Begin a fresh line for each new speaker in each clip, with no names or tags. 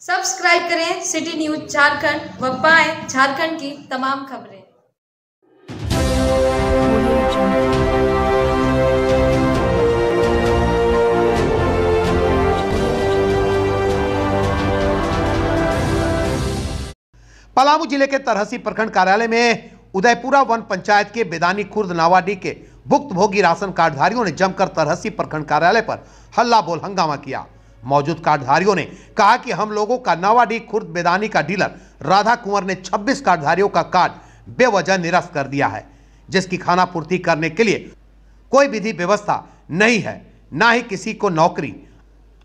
subscribe करें city news Jharkhand व पाएं झारखंड की तमाम खबरें
पलामू जिले के तरहसी प्रखंड कार्यालय में उदयपुरा वन पंचायत के बेदानी खुर्द नावाडी के भुक्तभोगी राशन कार्डधारियों ने जमकर तरहसी प्रखंड कार्यालय पर हल्ला बोल हंगामा किया मौजूद कार्डधारियों ने कहा कि हम लोगों का नवाडी खुर्द बेदानी का डीलर राधा कुंवर ने 26 कार्डधारियों का कार्ड बेवजह निरस्त कर दिया है जिसकी खाना पूर्ति करने के लिए कोई विधि व्यवस्था नहीं है ना ही किसी को नौकरी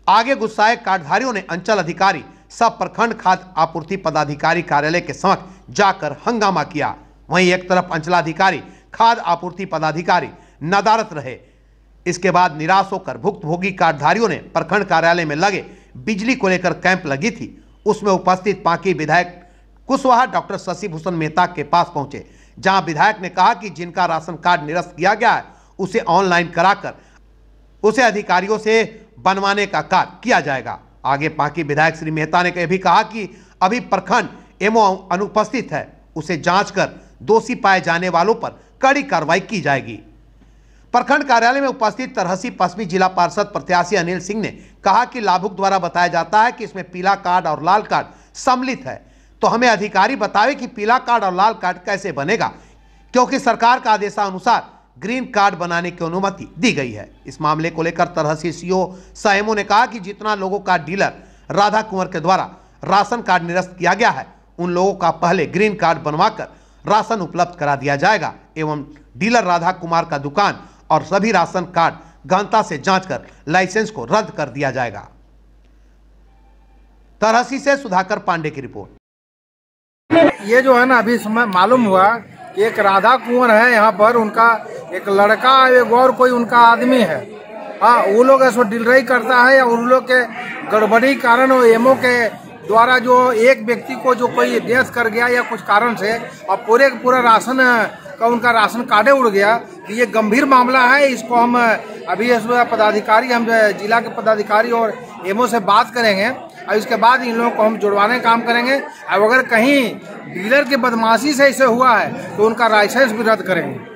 आगे गुस्साए कार्डधारियों ने अंचल अधिकारी सब प्रखंड खाद आपूर्ति पदाधिकारी कार्यालय के समक्ष जाकर हंगामा किया वहीं एक तरफ अंचलाधिकारी खाद आपूर्ति पदाधिकारी नदारत रहे इसके बाद निराश होकर भुक्तभोगी कार्डधारियों ने प्रखंड कार्यालय में लगे बिजली को लेकर कैंप लगी थी उसमें उपस्थित बाकी विधायक कुशवाहा डॉक्टर शशिभूषण मेहता के पास पहुंचे जहां विधायक ने कहा कि जिनका राशन कार्ड निरस्त किया गया है उसे ऑनलाइन कराकर उसे अधिकारियों से बनवाने का कार्य किया जाएगा आगे पाकी विधायक श्री मेहता ने यह भी कहा कि अभी प्रखंड एमओ अनुपस्थित है उसे जांच कर दोषी पाए जाने वालों पर कड़ी कार्रवाई की जाएगी प्रखंड कार्यालय में उपस्थित तरहसी पश्चिमी जिला पार्षद प्रत्याशी अनिल सिंह ने कहा कि लाभुक द्वारा बताया जाता है कि इसमें पीला कार्ड और लाल कार्ड सम्मिलित है तो हमें अधिकारी बतावे कि पीला कार्ड और लाल कार्ड कैसे बनेगा क्योंकि सरकार का आदेशानुसार ग्रीन कार्ड बनाने की अनुमति दी गई है इस मामले को लेकर तरहसी सीओ साहेमो ने कहा कि जितना लोगों का डीलर राधा कुंवर के द्वारा राशन कार्ड निरस्त किया गया है उन लोगों का पहले ग्रीन कार्ड बनवाकर राशन उपलब्ध करा दिया जाएगा एवं डीलर राधा कुमार का दुकान और सभी राशन कार्ड गांता से जांच कर लाइसेंस को रद्द कर दिया जाएगा
तरहसी से सुधाकर पांडे की रिपोर्ट ये जो है ना अभी मालूम हुआ कि एक राधा कुंवर है यहाँ पर उनका एक लड़का एक और कोई उनका आदमी है हाँ वो लोग ऐसा डिलरई करता है या उन लोग के गड़बड़ी कारण वो एमओ के द्वारा जो एक व्यक्ति को जो कोई डेथ कर गया या कुछ कारण से और पूरे पूरा राशन का उनका राशन कार्डे उड़ गया कि तो ये गंभीर मामला है इसको हम अभी पदाधिकारी हम जिला के पदाधिकारी और एमओ से बात करेंगे और इसके बाद इन लोगों को हम जुड़वाने काम करेंगे और अगर कहीं डीलर की बदमाशी से इसे हुआ है तो उनका लाइसेंस भी रद्द करेंगे